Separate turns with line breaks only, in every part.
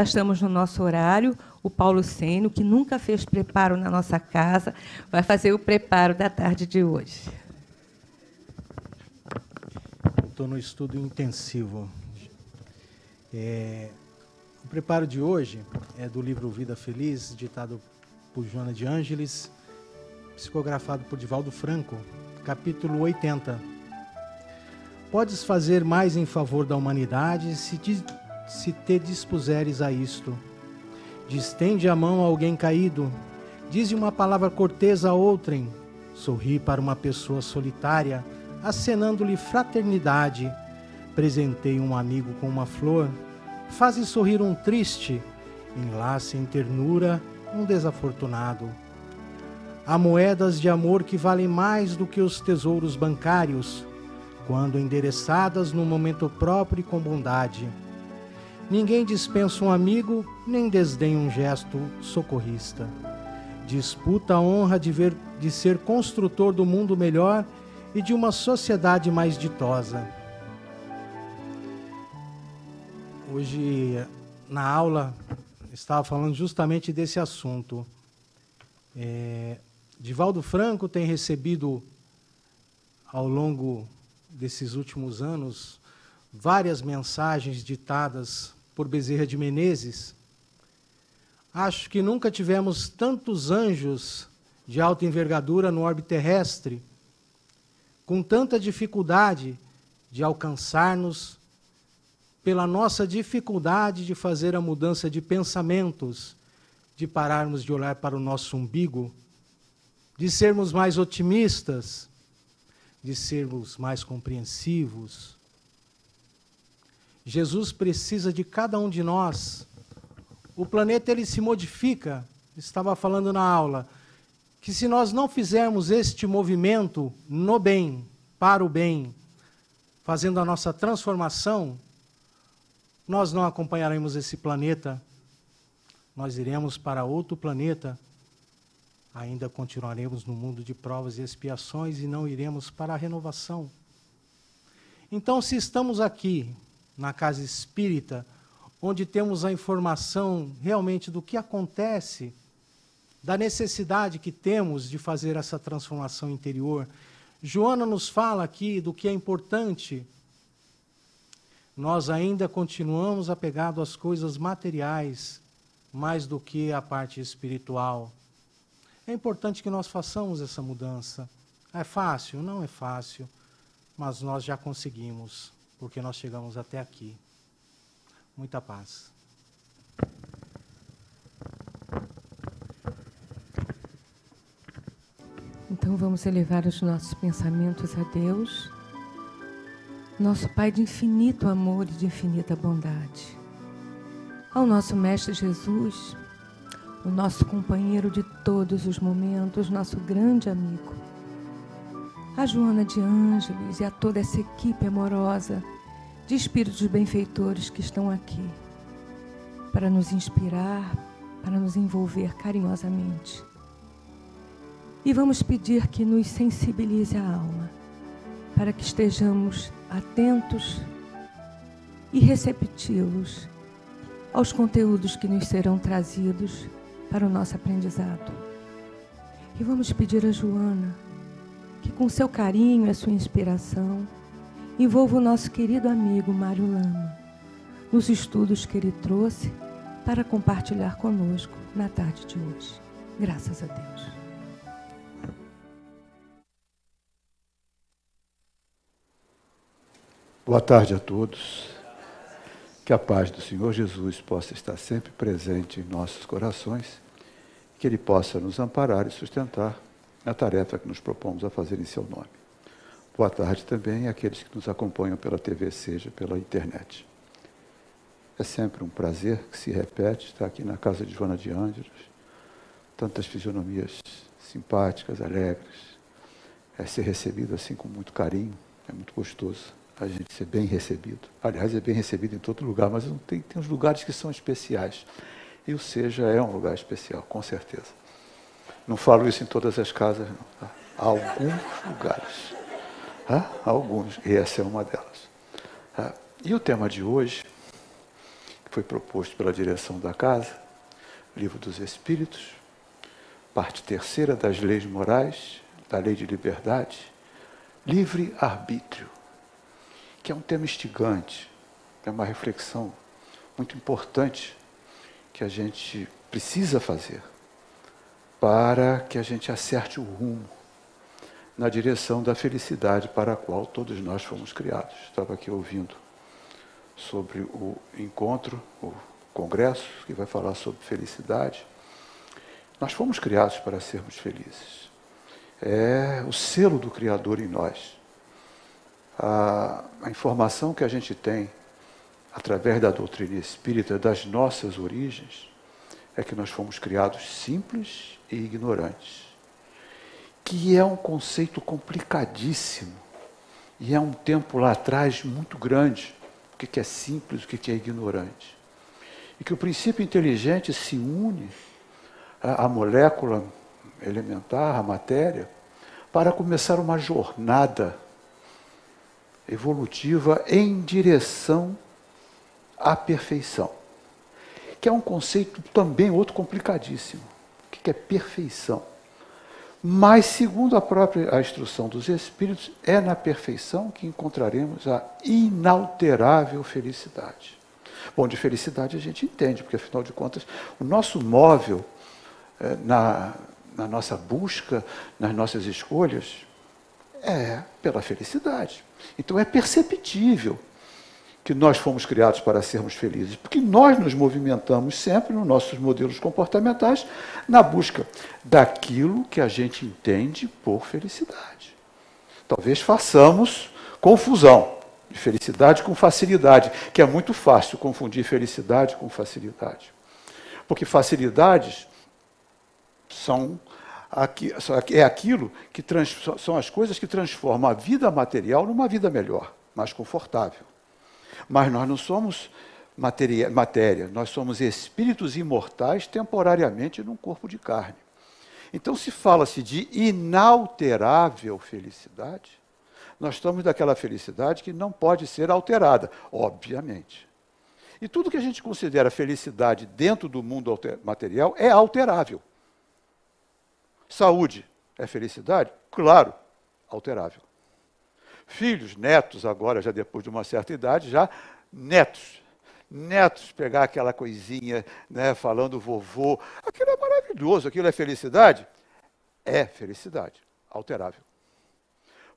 Já estamos no nosso horário. O Paulo Seno, que nunca fez preparo na nossa casa, vai fazer o preparo da tarde de hoje.
Estou no estudo intensivo. É, o preparo de hoje é do livro Vida Feliz, ditado por Joana de Ângeles, psicografado por Divaldo Franco, capítulo 80. Podes fazer mais em favor da humanidade se te se te dispuseres a isto. Distende a mão a alguém caído, dize uma palavra cortesa a outrem, sorri para uma pessoa solitária, acenando-lhe fraternidade. Presentei um amigo com uma flor, faze sorrir um triste, enlace em ternura um desafortunado. Há moedas de amor que valem mais do que os tesouros bancários, quando endereçadas no momento próprio e com bondade Ninguém dispensa um amigo, nem desdenha um gesto socorrista. Disputa a honra de, ver, de ser construtor do mundo melhor e de uma sociedade mais ditosa. Hoje, na aula, estava falando justamente desse assunto. É, Divaldo Franco tem recebido, ao longo desses últimos anos, várias mensagens ditadas por Bezerra de Menezes, acho que nunca tivemos tantos anjos de alta envergadura no orbe terrestre, com tanta dificuldade de alcançar-nos, pela nossa dificuldade de fazer a mudança de pensamentos, de pararmos de olhar para o nosso umbigo, de sermos mais otimistas, de sermos mais compreensivos, Jesus precisa de cada um de nós. O planeta ele se modifica. Estava falando na aula que se nós não fizermos este movimento no bem, para o bem, fazendo a nossa transformação, nós não acompanharemos esse planeta. Nós iremos para outro planeta. Ainda continuaremos no mundo de provas e expiações e não iremos para a renovação. Então, se estamos aqui na casa espírita, onde temos a informação realmente do que acontece, da necessidade que temos de fazer essa transformação interior. Joana nos fala aqui do que é importante. Nós ainda continuamos apegados às coisas materiais mais do que à parte espiritual. É importante que nós façamos essa mudança. É fácil? Não é fácil, mas nós já conseguimos porque nós chegamos até aqui. Muita paz.
Então vamos elevar os nossos pensamentos a Deus, nosso Pai de infinito amor e de infinita bondade. Ao nosso Mestre Jesus, o nosso companheiro de todos os momentos, nosso grande amigo a Joana de Ângeles e a toda essa equipe amorosa de espíritos benfeitores que estão aqui para nos inspirar, para nos envolver carinhosamente. E vamos pedir que nos sensibilize a alma, para que estejamos atentos e receptivos aos conteúdos que nos serão trazidos para o nosso aprendizado. E vamos pedir a Joana que com seu carinho e sua inspiração envolva o nosso querido amigo Mário Lama nos estudos que ele trouxe para compartilhar conosco na tarde de hoje. Graças a Deus.
Boa tarde a todos. Que a paz do Senhor Jesus possa estar sempre presente em nossos corações, que Ele possa nos amparar e sustentar na é tarefa que nos propomos a fazer em seu nome. Boa tarde também àqueles que nos acompanham pela TV, seja pela internet. É sempre um prazer que se repete estar aqui na casa de Joana de Ângelos. Tantas fisionomias simpáticas, alegres. É ser recebido assim com muito carinho, é muito gostoso a gente ser bem recebido. Aliás, é bem recebido em todo lugar, mas tem, tem uns lugares que são especiais. E o Seja é um lugar especial, com certeza. Não falo isso em todas as casas, não. Tá? Há alguns lugares. Há alguns, e essa é uma delas. E o tema de hoje, que foi proposto pela direção da casa, Livro dos Espíritos, parte terceira das leis morais, da lei de liberdade, livre-arbítrio, que é um tema instigante, é uma reflexão muito importante que a gente precisa fazer para que a gente acerte o rumo na direção da felicidade para a qual todos nós fomos criados. Estava aqui ouvindo sobre o encontro, o congresso, que vai falar sobre felicidade. Nós fomos criados para sermos felizes. É o selo do Criador em nós. A, a informação que a gente tem através da doutrina espírita das nossas origens é que nós fomos criados simples e ignorantes, que é um conceito complicadíssimo e é um tempo lá atrás muito grande. O que é simples, o que é ignorante. E que o princípio inteligente se une à molécula elementar, à matéria, para começar uma jornada evolutiva em direção à perfeição que é um conceito também outro complicadíssimo. O que é perfeição? Mas, segundo a própria a instrução dos Espíritos, é na perfeição que encontraremos a inalterável felicidade. Bom, de felicidade a gente entende, porque afinal de contas, o nosso móvel é, na, na nossa busca, nas nossas escolhas, é pela felicidade. Então é perceptível, que nós fomos criados para sermos felizes, porque nós nos movimentamos sempre nos nossos modelos comportamentais na busca daquilo que a gente entende por felicidade. Talvez façamos confusão de felicidade com facilidade, que é muito fácil confundir felicidade com facilidade. Porque facilidades são é aquilo que são as coisas que transformam a vida material numa vida melhor, mais confortável. Mas nós não somos matéria, matéria, nós somos espíritos imortais temporariamente num corpo de carne. Então, se fala-se de inalterável felicidade, nós estamos daquela felicidade que não pode ser alterada, obviamente. E tudo que a gente considera felicidade dentro do mundo material é alterável. Saúde é felicidade? Claro, alterável filhos, netos agora, já depois de uma certa idade, já netos. Netos pegar aquela coisinha, né, falando vovô, aquilo é maravilhoso, aquilo é felicidade? É felicidade, alterável.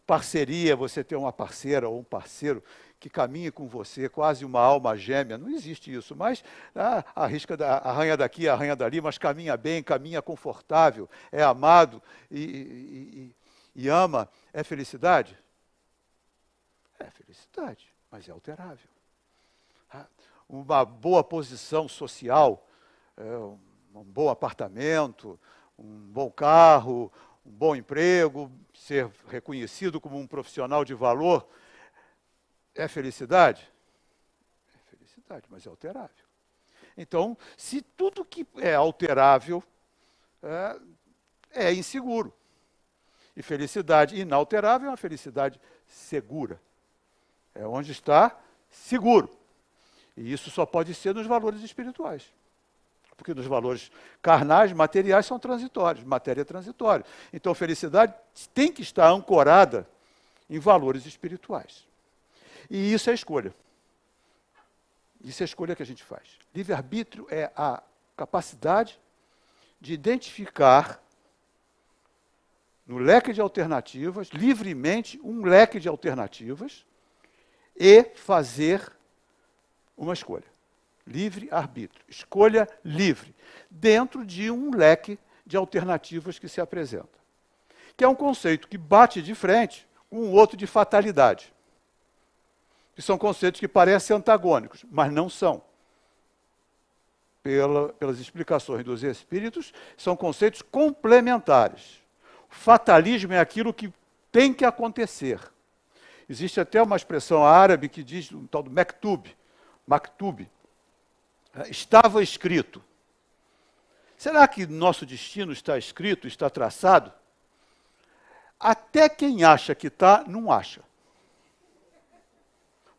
Parceria, você ter uma parceira ou um parceiro que caminhe com você, quase uma alma gêmea, não existe isso, mas ah, arrisca da, arranha daqui, arranha dali, mas caminha bem, caminha confortável, é amado e, e, e, e ama, é felicidade? É felicidade, mas é alterável. Ah, uma boa posição social, é, um bom apartamento, um bom carro, um bom emprego, ser reconhecido como um profissional de valor, é felicidade? É felicidade, mas é alterável. Então, se tudo que é alterável é, é inseguro. E felicidade inalterável é uma felicidade segura. É onde está seguro. E isso só pode ser nos valores espirituais. Porque nos valores carnais, materiais são transitórios, matéria é transitória. Então, felicidade tem que estar ancorada em valores espirituais. E isso é escolha. Isso é a escolha que a gente faz. Livre-arbítrio é a capacidade de identificar no leque de alternativas, livremente, um leque de alternativas e fazer uma escolha. Livre arbítrio. Escolha livre. Dentro de um leque de alternativas que se apresenta. Que é um conceito que bate de frente com o outro de fatalidade. Que são conceitos que parecem antagônicos, mas não são. Pela, pelas explicações dos espíritos, são conceitos complementares. Fatalismo é aquilo que tem que acontecer. Existe até uma expressão árabe que diz um tal do maktub, maktub. É, estava escrito. Será que nosso destino está escrito, está traçado? Até quem acha que está, não acha.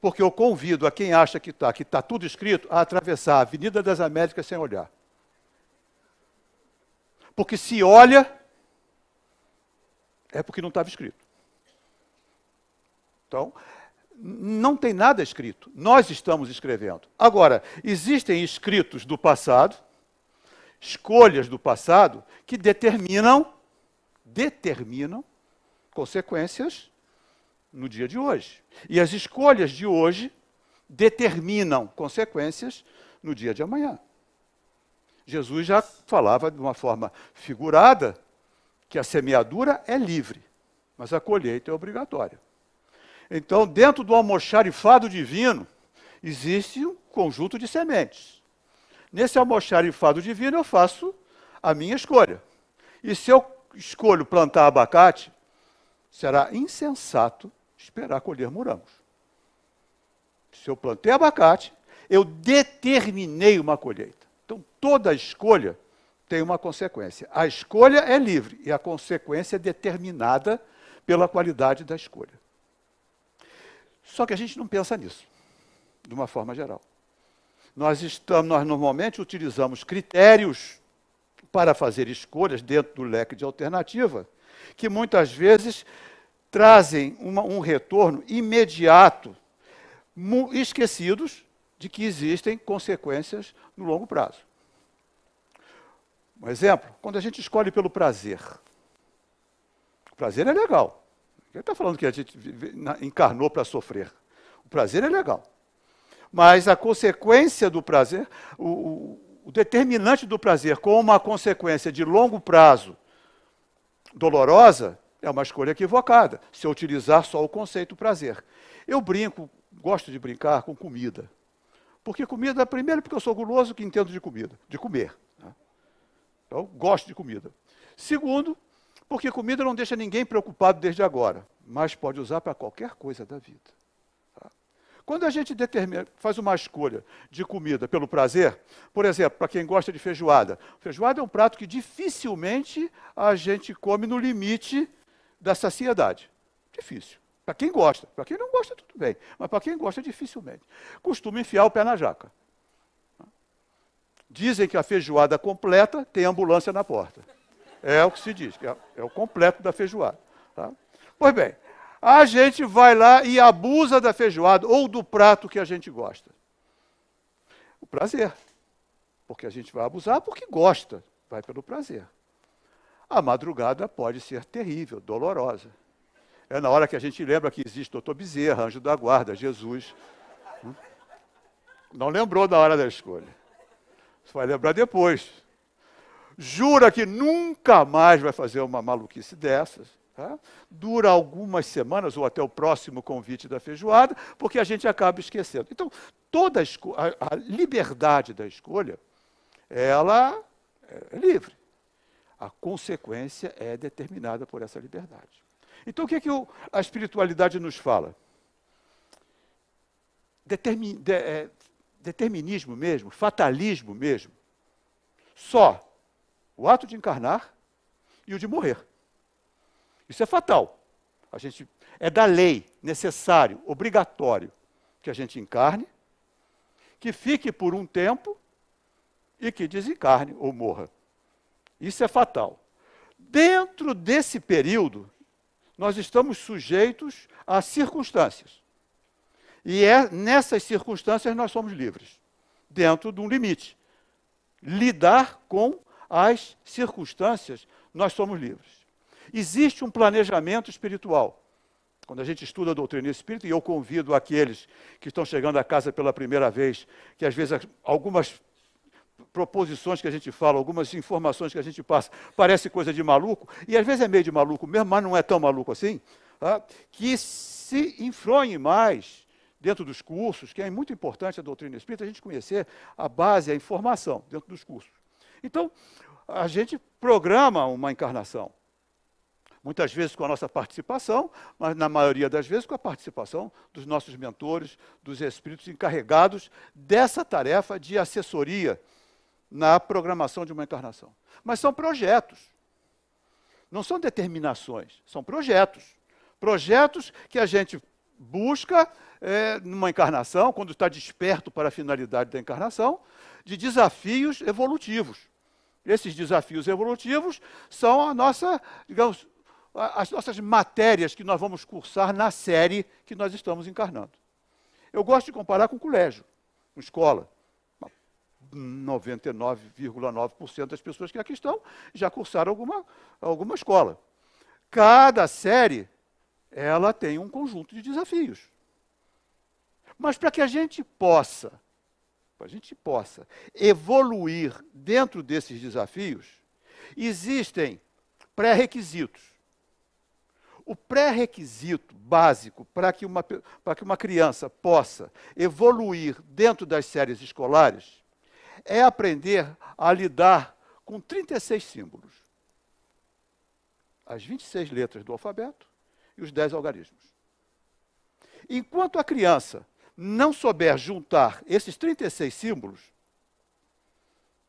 Porque eu convido a quem acha que está, que está tudo escrito, a atravessar a Avenida das Américas sem olhar. Porque se olha, é porque não estava escrito. Então, não tem nada escrito. Nós estamos escrevendo. Agora, existem escritos do passado, escolhas do passado, que determinam, determinam consequências no dia de hoje. E as escolhas de hoje determinam consequências no dia de amanhã. Jesus já falava de uma forma figurada que a semeadura é livre, mas a colheita é obrigatória. Então, dentro do almoxarifado divino, existe um conjunto de sementes. Nesse almoxarifado divino, eu faço a minha escolha. E se eu escolho plantar abacate, será insensato esperar colher morangos. Se eu plantei abacate, eu determinei uma colheita. Então, toda escolha tem uma consequência. A escolha é livre e a consequência é determinada pela qualidade da escolha. Só que a gente não pensa nisso, de uma forma geral. Nós, estamos, nós normalmente utilizamos critérios para fazer escolhas dentro do leque de alternativa, que muitas vezes trazem uma, um retorno imediato, esquecidos de que existem consequências no longo prazo. Um exemplo, quando a gente escolhe pelo prazer. O prazer é legal. Ele está falando que a gente encarnou para sofrer. O prazer é legal. Mas a consequência do prazer, o, o determinante do prazer como uma consequência de longo prazo dolorosa, é uma escolha equivocada, se eu utilizar só o conceito prazer. Eu brinco, gosto de brincar com comida. Porque comida, primeiro, porque eu sou guloso que entendo de comida, de comer. Né? Então, gosto de comida. Segundo, porque comida não deixa ninguém preocupado desde agora, mas pode usar para qualquer coisa da vida. Tá? Quando a gente determina, faz uma escolha de comida pelo prazer, por exemplo, para quem gosta de feijoada, feijoada é um prato que dificilmente a gente come no limite da saciedade. Difícil. Para quem gosta. Para quem não gosta, tudo bem. Mas para quem gosta, dificilmente. Costuma enfiar o pé na jaca. Dizem que a feijoada completa tem ambulância na porta. É o que se diz, é, é o completo da feijoada. Tá? Pois bem, a gente vai lá e abusa da feijoada ou do prato que a gente gosta. O prazer. Porque a gente vai abusar porque gosta, vai pelo prazer. A madrugada pode ser terrível, dolorosa. É na hora que a gente lembra que existe doutor Bezerra, anjo da guarda, Jesus. Hum? Não lembrou da hora da escolha. Você vai lembrar depois jura que nunca mais vai fazer uma maluquice dessas. Tá? Dura algumas semanas ou até o próximo convite da feijoada, porque a gente acaba esquecendo. Então, toda a, a liberdade da escolha, ela é livre. A consequência é determinada por essa liberdade. Então, o que, é que a espiritualidade nos fala? Determin, de, é, determinismo mesmo, fatalismo mesmo, só o ato de encarnar e o de morrer. Isso é fatal. A gente é da lei, necessário, obrigatório que a gente encarne, que fique por um tempo e que desencarne ou morra. Isso é fatal. Dentro desse período, nós estamos sujeitos a circunstâncias. E é nessas circunstâncias nós somos livres, dentro de um limite. Lidar com às circunstâncias, nós somos livres. Existe um planejamento espiritual. Quando a gente estuda a doutrina espírita, e eu convido aqueles que estão chegando à casa pela primeira vez, que às vezes algumas proposições que a gente fala, algumas informações que a gente passa, parece coisa de maluco, e às vezes é meio de maluco mesmo, mas não é tão maluco assim, tá? que se infronhe mais dentro dos cursos, que é muito importante a doutrina espírita, a gente conhecer a base, a informação dentro dos cursos. Então, a gente programa uma encarnação. Muitas vezes com a nossa participação, mas na maioria das vezes com a participação dos nossos mentores, dos espíritos encarregados dessa tarefa de assessoria na programação de uma encarnação. Mas são projetos. Não são determinações, são projetos. Projetos que a gente busca é, numa encarnação, quando está desperto para a finalidade da encarnação, de desafios evolutivos. Esses desafios evolutivos são a nossa, digamos, as nossas matérias que nós vamos cursar na série que nós estamos encarnando. Eu gosto de comparar com o colégio, com escola. 99,9% das pessoas que aqui estão já cursaram alguma, alguma escola. Cada série, ela tem um conjunto de desafios. Mas para que a gente possa para a gente possa evoluir dentro desses desafios, existem pré-requisitos. O pré-requisito básico para que, uma, para que uma criança possa evoluir dentro das séries escolares é aprender a lidar com 36 símbolos, as 26 letras do alfabeto e os 10 algarismos. Enquanto a criança não souber juntar esses 36 símbolos,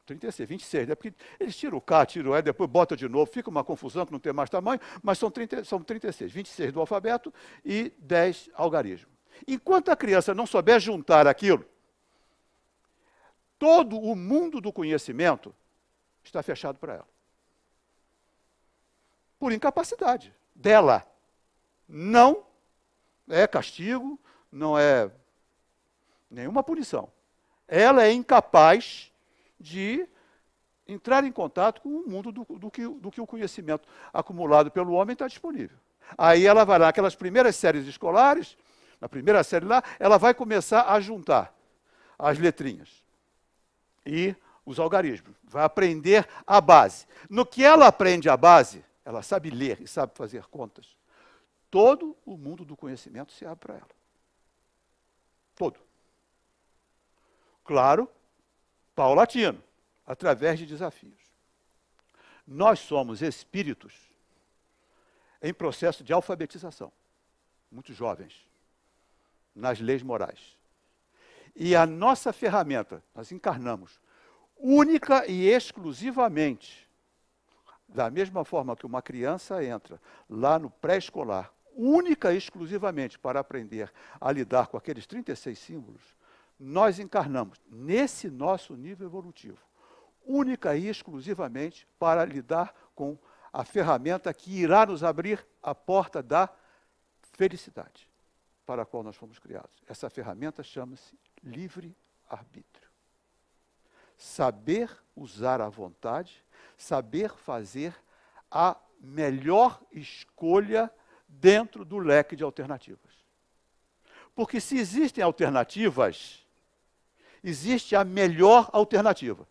36, 26, né? Porque eles tiram o K, tiram o E, depois bota de novo, fica uma confusão que não tem mais tamanho, mas são, 30, são 36, 26 do alfabeto e 10 algarismos Enquanto a criança não souber juntar aquilo, todo o mundo do conhecimento está fechado para ela. Por incapacidade dela. Não é castigo, não é nenhuma punição. Ela é incapaz de entrar em contato com o mundo do, do, que, do que o conhecimento acumulado pelo homem está disponível. Aí ela vai lá, aquelas primeiras séries escolares, na primeira série lá, ela vai começar a juntar as letrinhas e os algarismos. Vai aprender a base. No que ela aprende a base, ela sabe ler e sabe fazer contas. Todo o mundo do conhecimento se abre para ela. Todo claro, paulatino, através de desafios. Nós somos espíritos em processo de alfabetização, muito jovens, nas leis morais. E a nossa ferramenta, nós encarnamos, única e exclusivamente, da mesma forma que uma criança entra lá no pré-escolar, única e exclusivamente para aprender a lidar com aqueles 36 símbolos, nós encarnamos nesse nosso nível evolutivo, única e exclusivamente para lidar com a ferramenta que irá nos abrir a porta da felicidade para a qual nós fomos criados. Essa ferramenta chama-se livre-arbítrio. Saber usar a vontade, saber fazer a melhor escolha dentro do leque de alternativas. Porque se existem alternativas, existe a melhor alternativa.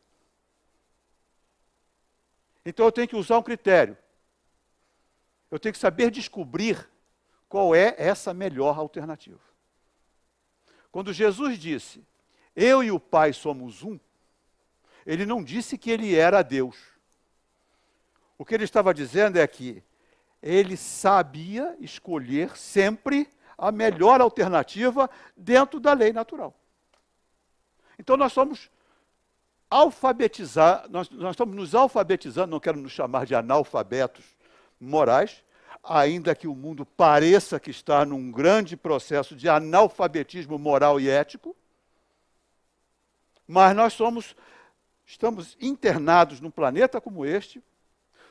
Então eu tenho que usar um critério. Eu tenho que saber descobrir qual é essa melhor alternativa. Quando Jesus disse, Eu e o Pai somos um, ele não disse que ele era Deus. O que ele estava dizendo é que ele sabia escolher sempre a melhor alternativa dentro da lei natural. Então nós somos alfabetizar, nós, nós estamos nos alfabetizando, não quero nos chamar de analfabetos morais, ainda que o mundo pareça que está num grande processo de analfabetismo moral e ético, mas nós somos estamos internados num planeta como este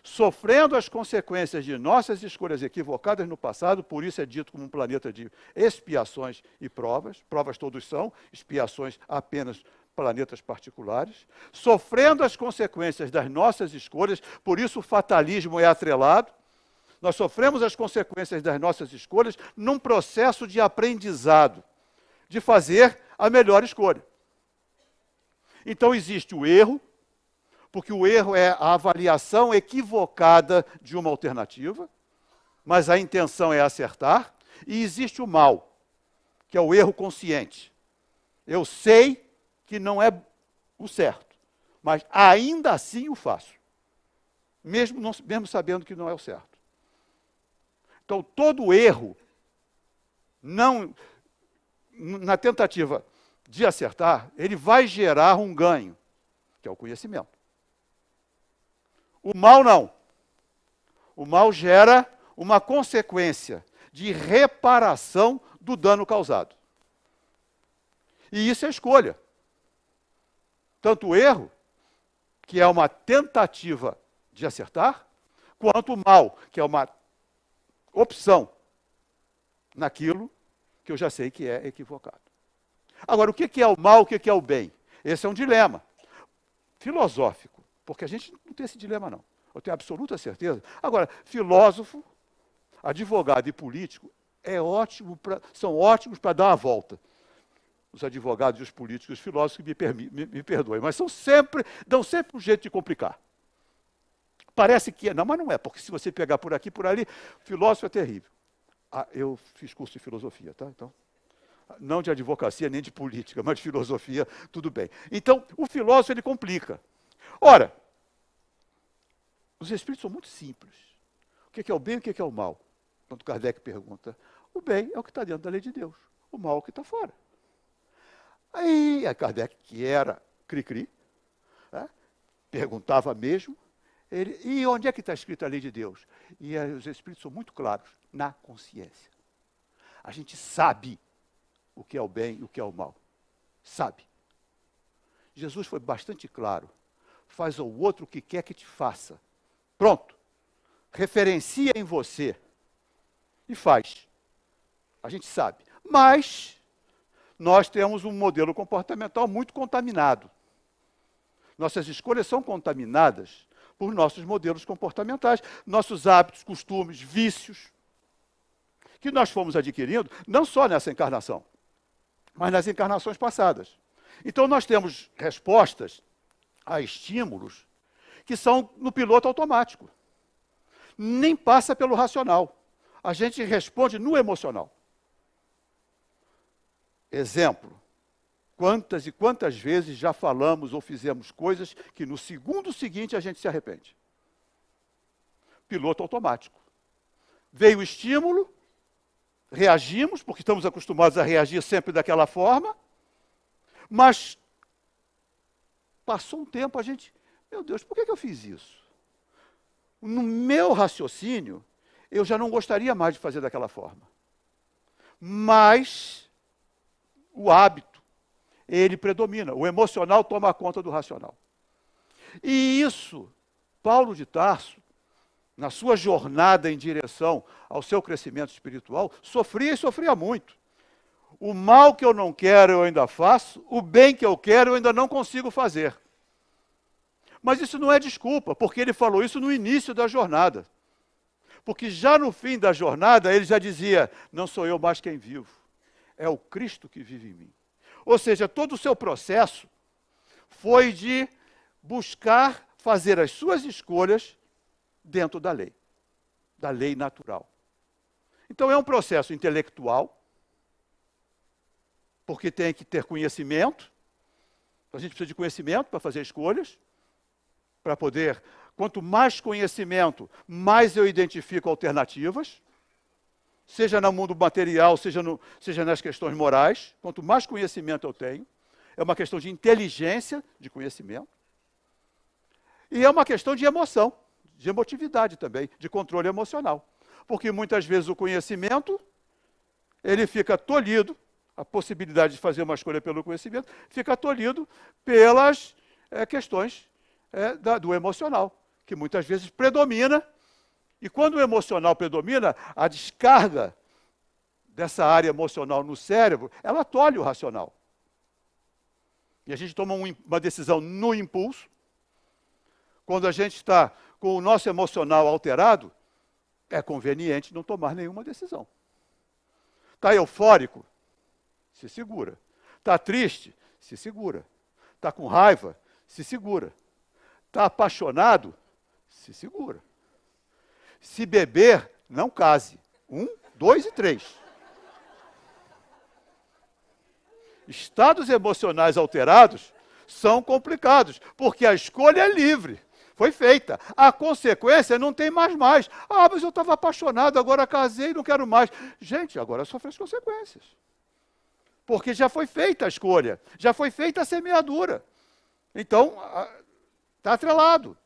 sofrendo as consequências de nossas escolhas equivocadas no passado, por isso é dito como um planeta de expiações e provas, provas todos são, expiações apenas planetas particulares, sofrendo as consequências das nossas escolhas, por isso o fatalismo é atrelado. Nós sofremos as consequências das nossas escolhas num processo de aprendizado, de fazer a melhor escolha. Então existe o erro, porque o erro é a avaliação equivocada de uma alternativa, mas a intenção é acertar, e existe o mal, que é o erro consciente. Eu sei que não é o certo, mas ainda assim o faço, mesmo, não, mesmo sabendo que não é o certo. Então, todo erro, não na tentativa de acertar, ele vai gerar um ganho, que é o conhecimento. O mal não. O mal gera uma consequência de reparação do dano causado. E isso é escolha. Tanto o erro, que é uma tentativa de acertar, quanto o mal, que é uma opção naquilo que eu já sei que é equivocado. Agora, o que é o mal, o que é o bem? Esse é um dilema filosófico. Porque a gente não tem esse dilema, não. Eu tenho absoluta certeza. Agora, filósofo, advogado e político é ótimo pra, são ótimos para dar a volta. Os advogados e os políticos, os filósofos, me, permi, me, me perdoem, mas são sempre, dão sempre um jeito de complicar. Parece que é, não, mas não é, porque se você pegar por aqui, por ali, filósofo é terrível. Ah, eu fiz curso de filosofia, tá? Então, não de advocacia nem de política, mas de filosofia, tudo bem. Então, o filósofo ele complica. Ora, os espíritos são muito simples. O que é, é o bem e o é que é, o mal? Tanto Kardec pergunta, o bem é o que está dentro da lei de Deus, o mal é o que está fora. Aí, a Kardec, que era cri-cri, né, perguntava mesmo, ele, e onde é que está escrita a lei de Deus? E aí, os espíritos são muito claros, na consciência. A gente sabe o que é o bem e o que é o mal. Sabe. Jesus foi bastante claro faz ao outro o que quer que te faça. Pronto. Referencia em você e faz. A gente sabe. Mas nós temos um modelo comportamental muito contaminado. Nossas escolhas são contaminadas por nossos modelos comportamentais, nossos hábitos, costumes, vícios, que nós fomos adquirindo não só nessa encarnação, mas nas encarnações passadas. Então nós temos respostas a estímulos que são no piloto automático. Nem passa pelo racional. A gente responde no emocional. Exemplo. Quantas e quantas vezes já falamos ou fizemos coisas que no segundo seguinte a gente se arrepende? Piloto automático. Veio o estímulo, reagimos, porque estamos acostumados a reagir sempre daquela forma, mas Passou um tempo, a gente, meu Deus, por que, que eu fiz isso? No meu raciocínio, eu já não gostaria mais de fazer daquela forma. Mas o hábito, ele predomina. O emocional toma conta do racional. E isso, Paulo de Tarso, na sua jornada em direção ao seu crescimento espiritual, sofria e sofria muito. O mal que eu não quero eu ainda faço, o bem que eu quero eu ainda não consigo fazer. Mas isso não é desculpa, porque ele falou isso no início da jornada. Porque já no fim da jornada ele já dizia: Não sou eu mais quem vivo, é o Cristo que vive em mim. Ou seja, todo o seu processo foi de buscar fazer as suas escolhas dentro da lei, da lei natural. Então é um processo intelectual, porque tem que ter conhecimento. A gente precisa de conhecimento para fazer escolhas, para poder. Quanto mais conhecimento, mais eu identifico alternativas, seja no mundo material, seja, no, seja nas questões morais. Quanto mais conhecimento eu tenho, é uma questão de inteligência, de conhecimento, e é uma questão de emoção, de emotividade também, de controle emocional. Porque muitas vezes o conhecimento ele fica tolhido a possibilidade de fazer uma escolha pelo conhecimento, fica tolhido pelas é, questões é, da, do emocional, que muitas vezes predomina. E quando o emocional predomina, a descarga dessa área emocional no cérebro, ela tolhe o racional. E a gente toma um, uma decisão no impulso. Quando a gente está com o nosso emocional alterado, é conveniente não tomar nenhuma decisão. Está eufórico, se segura. Está triste? Se segura. Está com raiva? Se segura. Está apaixonado? Se segura. Se beber, não case. Um, dois e três. Estados emocionais alterados são complicados, porque a escolha é livre. Foi feita. A consequência não tem mais mais. Ah, mas eu estava apaixonado, agora casei, não quero mais. Gente, agora sofre as consequências porque já foi feita a escolha, já foi feita a semeadura. Então, está atrelado.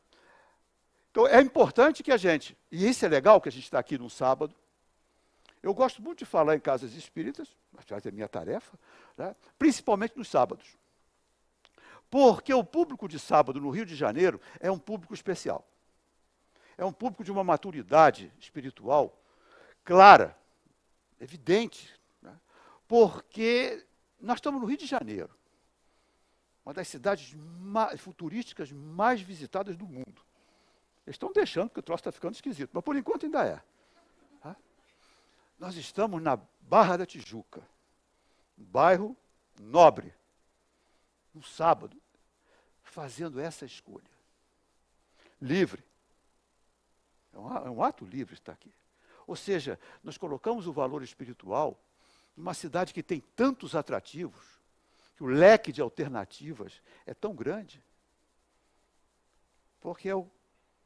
Então, é importante que a gente, e isso é legal que a gente está aqui no sábado, eu gosto muito de falar em casas espíritas, mas é minha tarefa, né? principalmente nos sábados. Porque o público de sábado no Rio de Janeiro é um público especial. É um público de uma maturidade espiritual clara, evidente, porque nós estamos no Rio de Janeiro, uma das cidades mais, futurísticas mais visitadas do mundo. Eles estão deixando, porque o troço está ficando esquisito, mas por enquanto ainda é. Tá? Nós estamos na Barra da Tijuca, um bairro nobre, no sábado, fazendo essa escolha. Livre. É um, é um ato livre estar aqui. Ou seja, nós colocamos o valor espiritual numa cidade que tem tantos atrativos, que o leque de alternativas é tão grande. Porque eu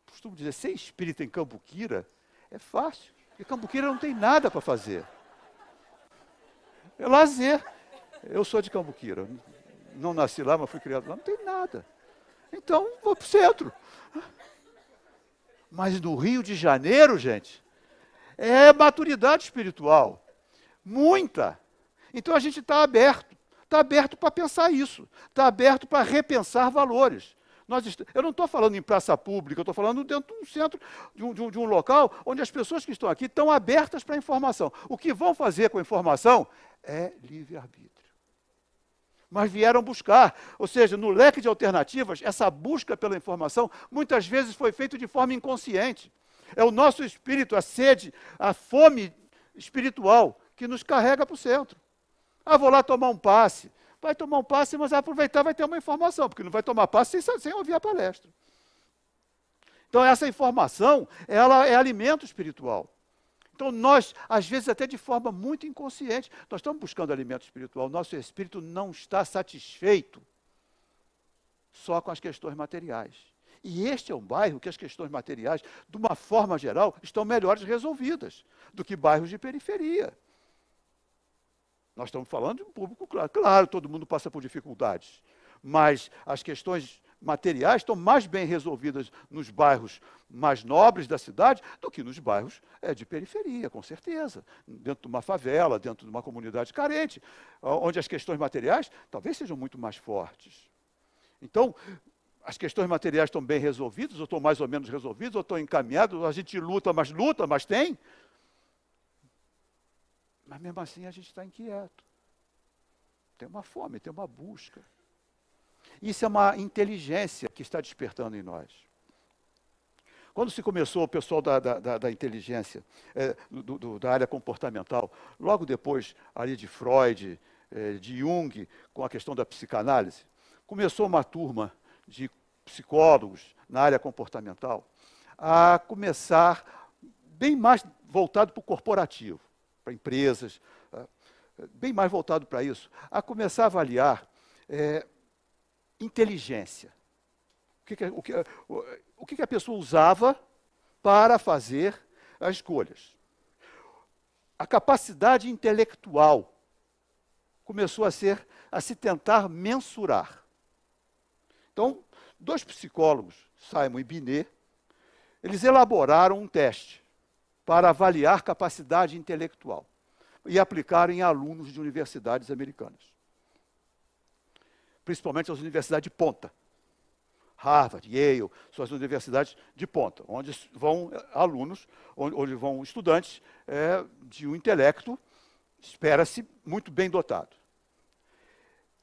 costumo dizer, ser espírita em Cambuquira é fácil, porque Cambuquira não tem nada para fazer. É lazer. Eu sou de Cambuquira, não nasci lá, mas fui criado lá, não tem nada. Então, vou para o centro. Mas no Rio de Janeiro, gente, é maturidade espiritual. Muita. Então a gente está aberto. Está aberto para pensar isso. Está aberto para repensar valores. Nós eu não estou falando em praça pública, eu estou falando dentro de um centro, de um, de, um, de um local onde as pessoas que estão aqui estão abertas para a informação. O que vão fazer com a informação é livre-arbítrio. Mas vieram buscar, ou seja, no leque de alternativas, essa busca pela informação muitas vezes foi feita de forma inconsciente. É o nosso espírito, a sede, a fome espiritual que nos carrega para o centro. Ah, vou lá tomar um passe. Vai tomar um passe, mas vai aproveitar vai ter uma informação, porque não vai tomar passe sem, sem ouvir a palestra. Então, essa informação, ela é alimento espiritual. Então, nós, às vezes, até de forma muito inconsciente, nós estamos buscando alimento espiritual. Nosso espírito não está satisfeito só com as questões materiais. E este é um bairro que as questões materiais, de uma forma geral, estão melhores resolvidas do que bairros de periferia. Nós estamos falando de um público claro. Claro, todo mundo passa por dificuldades, mas as questões materiais estão mais bem resolvidas nos bairros mais nobres da cidade do que nos bairros é, de periferia, com certeza. Dentro de uma favela, dentro de uma comunidade carente, onde as questões materiais talvez sejam muito mais fortes. Então, as questões materiais estão bem resolvidas, ou estão mais ou menos resolvidas, ou estão encaminhadas, a gente luta, mas luta, mas tem. Mas mesmo assim a gente está inquieto. Tem uma fome, tem uma busca. Isso é uma inteligência que está despertando em nós. Quando se começou o pessoal da, da, da, da inteligência, é, do, do, da área comportamental, logo depois ali de Freud, é, de Jung, com a questão da psicanálise, começou uma turma de psicólogos na área comportamental a começar bem mais voltado para o corporativo para empresas, ah, bem mais voltado para isso, a começar a avaliar é, inteligência. O que, que, o, que, ah, o que, que a pessoa usava para fazer as escolhas? A capacidade intelectual começou a ser a se tentar mensurar. Então, dois psicólogos, Simon e Binet, eles elaboraram um teste para avaliar capacidade intelectual e aplicar em alunos de universidades americanas, principalmente as universidades de ponta. Harvard, Yale, as universidades de ponta, onde vão eh, alunos, onde vão estudantes é, de um intelecto, espera-se, muito bem dotado.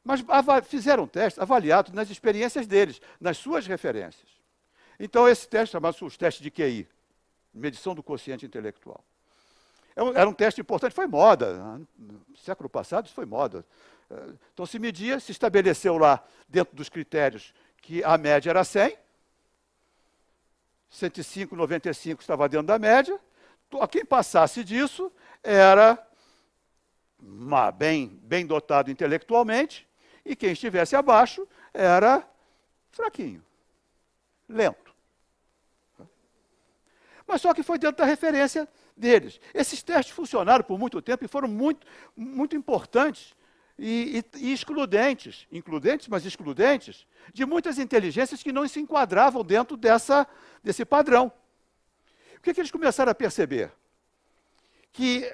Mas fizeram testes teste avaliado nas experiências deles, nas suas referências. Então, esse teste, chamado os testes de QI, medição do quociente intelectual. É era um teste importante, foi moda. No século passado isso foi moda. Eh, então se media, se estabeleceu lá, dentro dos critérios, que a média era 100, 105, 95 estava dentro da média, a quem passasse disso era bem, bem dotado intelectualmente, e quem estivesse abaixo era fraquinho, lento mas só que foi dentro da referência deles. Esses testes funcionaram por muito tempo e foram muito, muito importantes e, e, e excludentes, includentes, mas excludentes, de muitas inteligências que não se enquadravam dentro dessa, desse padrão. O que, é que eles começaram a perceber? Que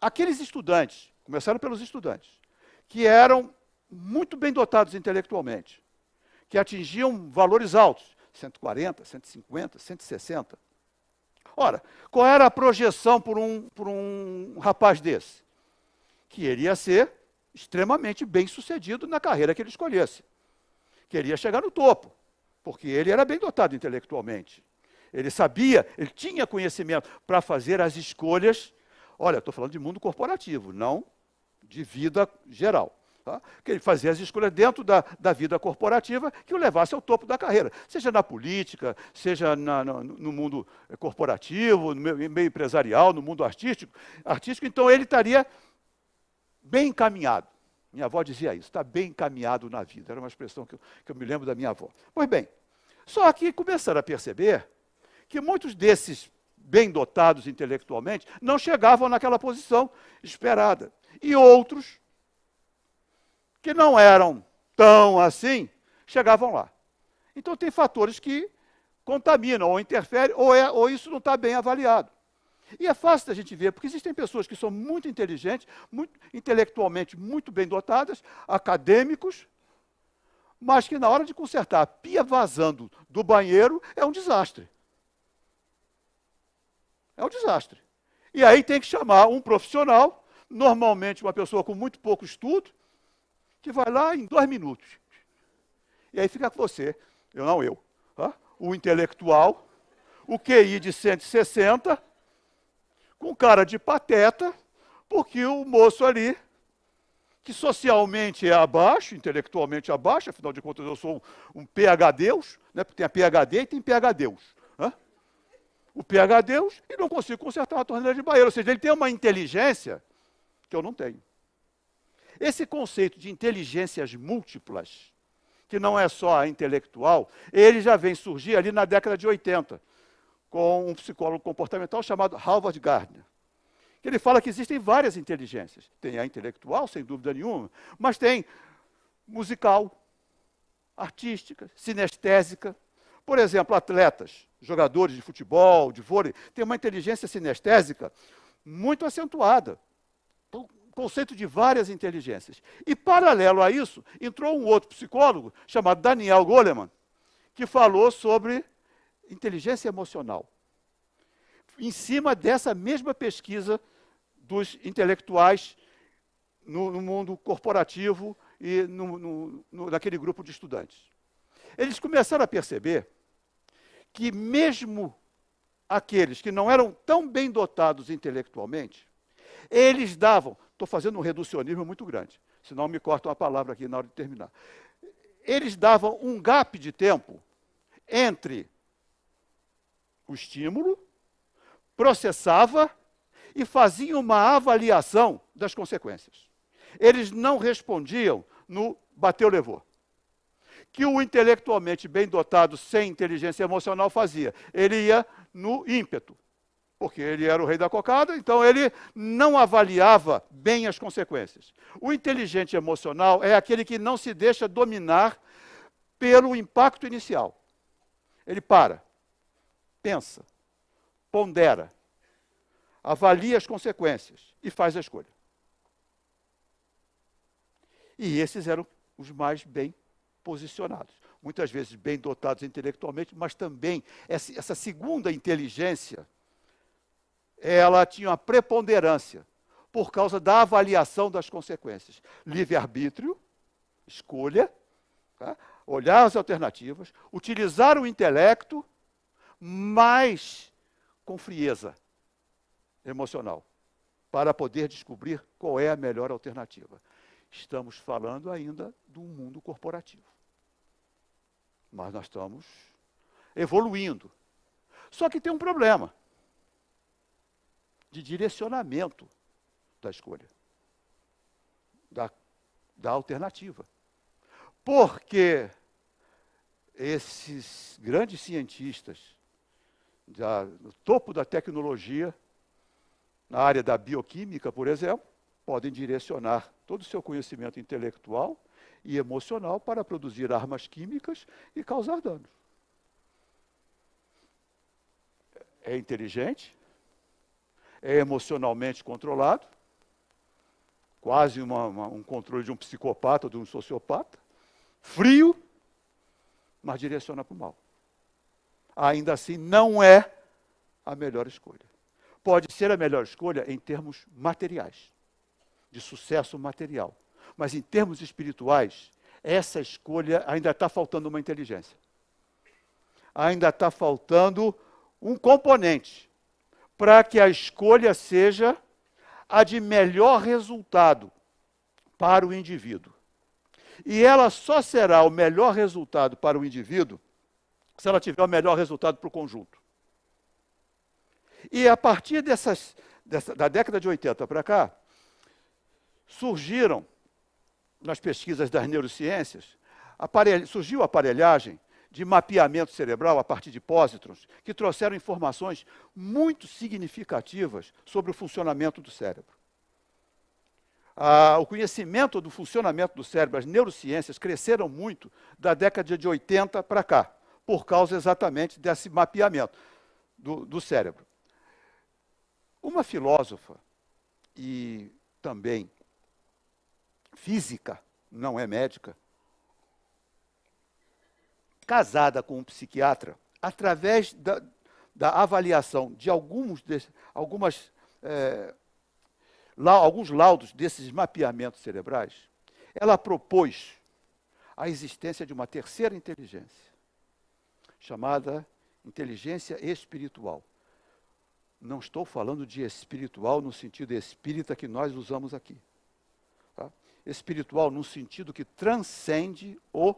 aqueles estudantes, começaram pelos estudantes, que eram muito bem dotados intelectualmente, que atingiam valores altos, 140, 150, 160, Ora, qual era a projeção por um, por um rapaz desse? Que ele ia ser extremamente bem sucedido na carreira que ele escolhesse. Queria chegar no topo, porque ele era bem dotado intelectualmente. Ele sabia, ele tinha conhecimento para fazer as escolhas. Olha, estou falando de mundo corporativo, não de vida geral. Tá? Que ele fazia as escolhas dentro da, da vida corporativa que o levasse ao topo da carreira, seja na política, seja na, no mundo eh, corporativo, no meio, meio empresarial, no mundo artístico. artístico então ele estaria bem encaminhado. Minha avó dizia isso, está bem encaminhado na vida. Era uma expressão que eu, que eu me lembro da minha avó. Pois bem, só que começaram a perceber que muitos desses bem dotados intelectualmente não chegavam naquela posição esperada. E outros que não eram tão assim, chegavam lá. Então, tem fatores que contaminam ou interferem, ou, é, ou isso não está bem avaliado. E é fácil da gente ver, porque existem pessoas que são muito inteligentes, muito, intelectualmente muito bem dotadas, acadêmicos, mas que na hora de consertar a pia vazando do banheiro é um desastre. É um desastre. E aí tem que chamar um profissional, normalmente uma pessoa com muito pouco estudo, que vai lá em dois minutos. E aí fica com você, eu não eu, tá? o intelectual, o QI de 160, com cara de pateta, porque o moço ali, que socialmente é abaixo, intelectualmente abaixo, afinal de contas eu sou um, um né? porque tem a PHD e tem PHD. O PHD e não consigo consertar uma torneira de banheiro. Ou seja, ele tem uma inteligência que eu não tenho. Esse conceito de inteligências múltiplas, que não é só a intelectual, ele já vem surgir ali na década de 80, com um psicólogo comportamental chamado Howard Gardner. Ele fala que existem várias inteligências. Tem a intelectual, sem dúvida nenhuma, mas tem musical, artística, sinestésica. Por exemplo, atletas, jogadores de futebol, de vôlei, têm uma inteligência sinestésica muito acentuada conceito de várias inteligências. E paralelo a isso, entrou um outro psicólogo chamado Daniel Goleman, que falou sobre inteligência emocional. Em cima dessa mesma pesquisa dos intelectuais no, no mundo corporativo e no, no, no, naquele grupo de estudantes. Eles começaram a perceber que, mesmo aqueles que não eram tão bem dotados intelectualmente, eles davam Estou fazendo um reducionismo muito grande, senão me cortam a palavra aqui na hora de terminar. Eles davam um gap de tempo entre o estímulo, processava e fazia uma avaliação das consequências. Eles não respondiam no bateu, levou. Que o intelectualmente bem dotado, sem inteligência emocional, fazia. Ele ia no ímpeto porque ele era o rei da cocada, então ele não avaliava bem as consequências. O inteligente emocional é aquele que não se deixa dominar pelo impacto inicial. Ele para, pensa, pondera, avalia as consequências e faz a escolha. E esses eram os mais bem posicionados. Muitas vezes bem dotados intelectualmente, mas também essa segunda inteligência ela tinha uma preponderância por causa da avaliação das consequências. Livre-arbítrio, escolha, tá? olhar as alternativas, utilizar o intelecto, mas com frieza emocional, para poder descobrir qual é a melhor alternativa. Estamos falando ainda do mundo corporativo. Mas nós estamos evoluindo. Só que tem um problema de direcionamento da escolha, da, da alternativa. Porque esses grandes cientistas, da, no topo da tecnologia, na área da bioquímica, por exemplo, podem direcionar todo o seu conhecimento intelectual e emocional para produzir armas químicas e causar danos. É inteligente? é emocionalmente controlado, quase uma, uma, um controle de um psicopata ou de um sociopata, frio, mas direciona para o mal. Ainda assim, não é a melhor escolha. Pode ser a melhor escolha em termos materiais, de sucesso material, mas em termos espirituais, essa escolha ainda está faltando uma inteligência. Ainda está faltando um componente para que a escolha seja a de melhor resultado para o indivíduo. E ela só será o melhor resultado para o indivíduo se ela tiver o melhor resultado para o conjunto. E a partir dessas, dessa, da década de 80 para cá, surgiram, nas pesquisas das neurociências, surgiu a aparelhagem de mapeamento cerebral a partir de pósitrons, que trouxeram informações muito significativas sobre o funcionamento do cérebro. Ah, o conhecimento do funcionamento do cérebro, as neurociências, cresceram muito da década de 80 para cá, por causa exatamente desse mapeamento do, do cérebro. Uma filósofa e também física, não é médica, casada com um psiquiatra, através da, da avaliação de alguns de, algumas, é, la, alguns laudos desses mapeamentos cerebrais, ela propôs a existência de uma terceira inteligência, chamada inteligência espiritual. Não estou falando de espiritual no sentido espírita que nós usamos aqui. Tá? Espiritual no sentido que transcende o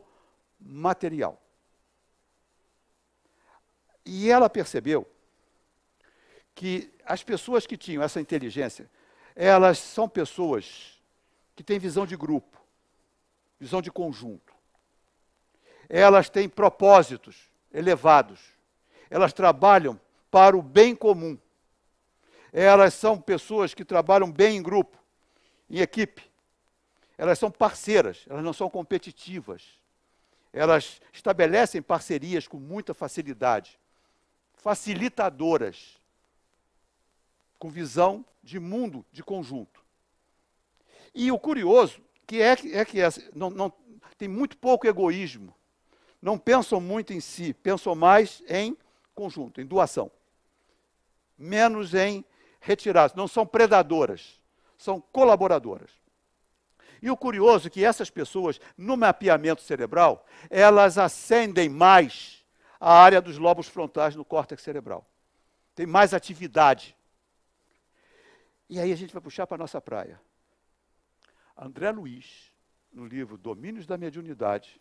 material. E ela percebeu que as pessoas que tinham essa inteligência, elas são pessoas que têm visão de grupo, visão de conjunto. Elas têm propósitos elevados. Elas trabalham para o bem comum. Elas são pessoas que trabalham bem em grupo, em equipe. Elas são parceiras, elas não são competitivas. Elas estabelecem parcerias com muita facilidade facilitadoras, com visão de mundo de conjunto. E o curioso que é que, é que é, não, não, tem muito pouco egoísmo. Não pensam muito em si, pensam mais em conjunto, em doação. Menos em retirar. Não são predadoras, são colaboradoras. E o curioso é que essas pessoas, no mapeamento cerebral, elas ascendem mais a área dos lobos frontais no córtex cerebral. Tem mais atividade. E aí a gente vai puxar para a nossa praia. André Luiz, no livro Domínios da Mediunidade,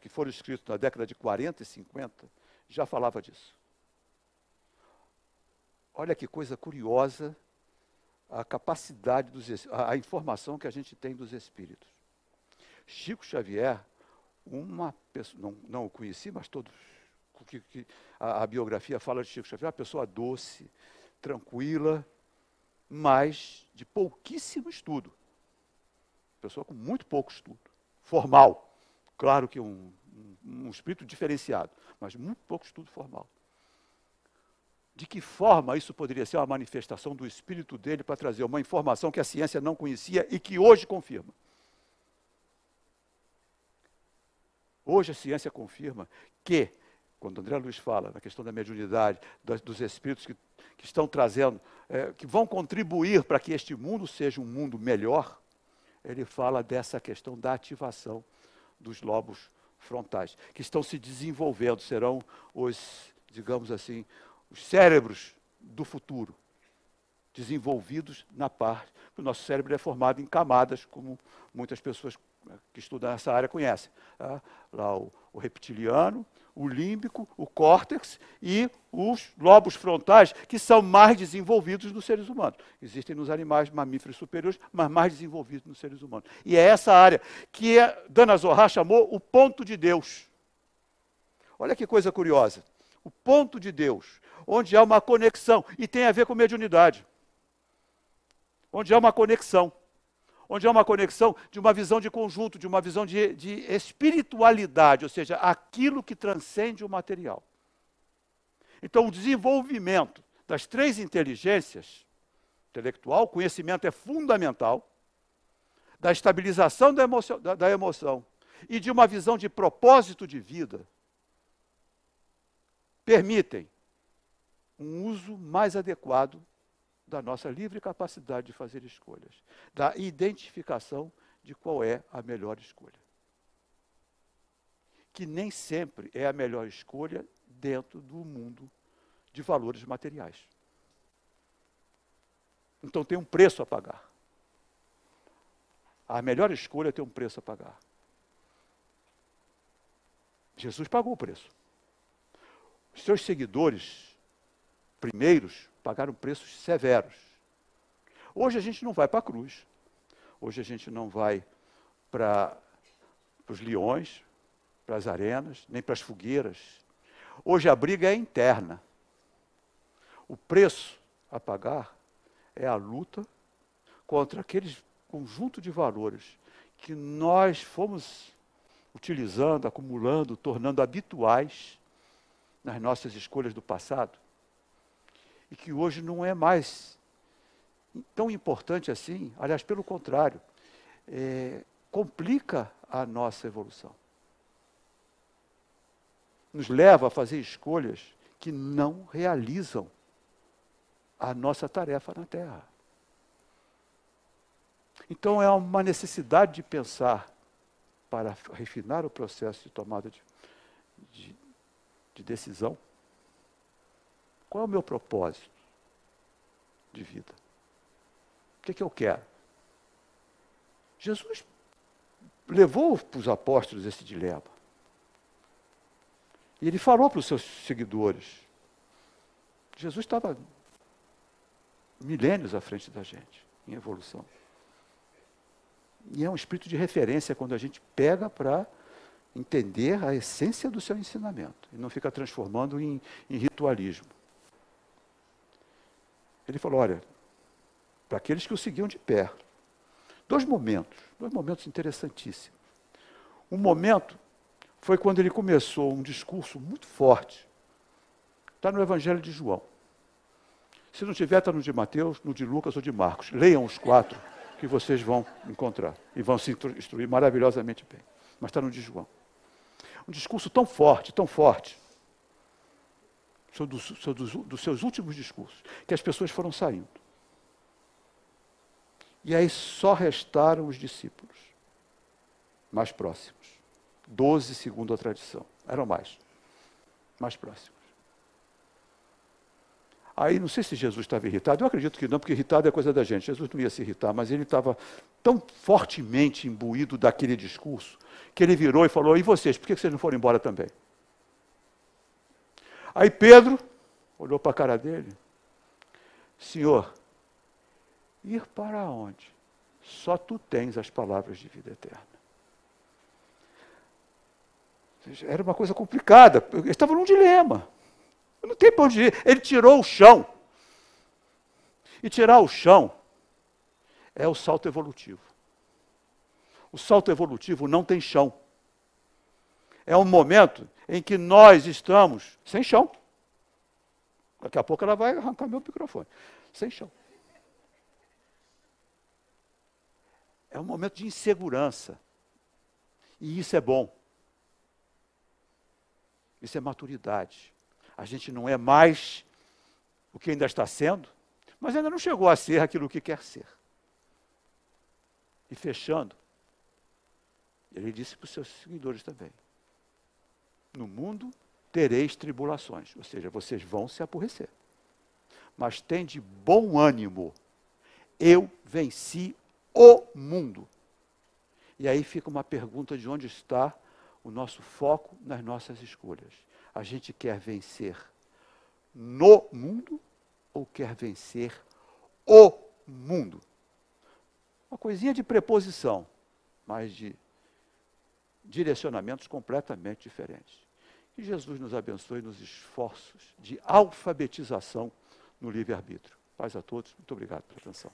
que foram escritos na década de 40 e 50, já falava disso. Olha que coisa curiosa a capacidade, dos, a, a informação que a gente tem dos espíritos. Chico Xavier uma pessoa, não, não o conheci, mas todos, que, que a, a, biografia fala de Chico Xavier, uma pessoa doce, tranquila, mas de pouquíssimo estudo. Pessoa com muito pouco estudo, formal. Claro que um, um, um espírito diferenciado, mas muito pouco estudo formal. De que forma isso poderia ser uma manifestação do espírito dele para trazer uma informação que a ciência não conhecia e que hoje confirma? Hoje a ciência confirma que, quando André Luiz fala na questão da mediunidade, dos, dos espíritos que, que, estão trazendo, é, que vão contribuir para que este mundo seja um mundo melhor, ele fala dessa questão da ativação dos lobos frontais, que estão se desenvolvendo, serão os, digamos assim, os cérebros do futuro desenvolvidos na parte. O nosso cérebro é formado em camadas, como muitas pessoas eh, que estudam essa área conhecem. Tá? Lá o, o, reptiliano, o límbico, o córtex e os lobos frontais, que são mais desenvolvidos nos seres humanos. Existem nos animais mamíferos superiores, mas mais desenvolvidos nos seres humanos. E é essa área que é, Dana chamou o ponto de Deus. Olha que coisa curiosa. O ponto de Deus, onde há uma conexão e tem a ver com mediunidade onde há uma conexão. Onde há uma conexão de uma visão de conjunto, de uma visão de, de espiritualidade, ou seja, aquilo que transcende o material. Então, o desenvolvimento das três inteligências, intelectual, conhecimento é fundamental, da estabilização da emoção, da, da emoção e de uma visão de propósito de vida, permitem um uso mais adequado da nossa livre capacidade de fazer escolhas, da identificação de qual é a melhor escolha. Que nem sempre é a melhor escolha dentro do mundo de valores materiais. Então tem um preço a pagar. A melhor escolha tem um preço a pagar. Jesus pagou o preço. seus seguidores primeiros pagaram preços severos. Hoje a gente não vai para a cruz, hoje a gente não vai para os leões, para as arenas, nem para as fogueiras. Hoje a briga é interna. O preço a pagar é a luta contra aqueles conjunto de valores que nós fomos utilizando, acumulando, tornando habituais nas nossas escolhas do passado e que hoje não é mais tão importante assim, aliás, pelo contrário, é, complica a nossa evolução. Nos leva a fazer escolhas que não realizam a nossa tarefa na Terra. Então é uma necessidade de pensar para refinar o processo de tomada de, de, de decisão qual é o meu propósito de vida? O que, é que eu quero? Jesus levou para os apóstolos esse dilema. E ele falou para os seus seguidores. Jesus estava milênios à frente da gente, em evolução. E é um espírito de referência quando a gente pega para entender a essência do seu ensinamento e não fica transformando em, em ritualismo. Ele falou: olha, para aqueles que o seguiam de pé, dois momentos, dois momentos interessantíssimos. Um momento foi quando ele começou um discurso muito forte. Está no Evangelho de João. Se não tiver, está no de Mateus, no de Lucas ou de Marcos. Leiam os quatro que vocês vão encontrar e vão se instruir maravilhosamente bem. Mas está no de João. Um discurso tão forte, tão forte, sobre os dos seus últimos discursos, que as pessoas foram saindo. E aí só restaram os discípulos mais próximos. Doze, segundo a tradição. Eram mais. Mais próximos. Aí não sei se Jesus estava irritado, eu acredito que não, porque irritado é coisa da gente. Jesus não ia se irritar, mas ele estava tão fortemente imbuído daquele discurso que ele virou e falou: E vocês, por que vocês não foram embora também? Aí Pedro olhou para a cara dele: Senhor, ir para onde? Só tu tens as palavras de vida eterna. Era uma coisa complicada, ele estava num dilema. Não tem para onde ir. Ele tirou o chão. E tirar o chão é o salto evolutivo. O salto evolutivo não tem chão. É um momento em que nós estamos sem chão. Daqui a pouco ela vai arrancar meu microfone. Sem chão. É um momento de insegurança. E isso é bom. Isso é maturidade. A gente não é mais o que ainda está sendo, mas ainda não chegou a ser aquilo que quer ser. E fechando, ele disse para os seus seguidores também: no mundo tereis tribulações, ou seja, vocês vão se aborrecer. Mas tem de bom ânimo. Eu venci o mundo. E aí fica uma pergunta de onde está o nosso foco nas nossas escolhas. A gente quer vencer no mundo ou quer vencer o mundo? Uma coisinha de preposição, mas de direcionamentos completamente diferentes. Que Jesus nos abençoe nos esforços de alfabetização no livre-arbítrio. Paz a todos, muito obrigado pela atenção.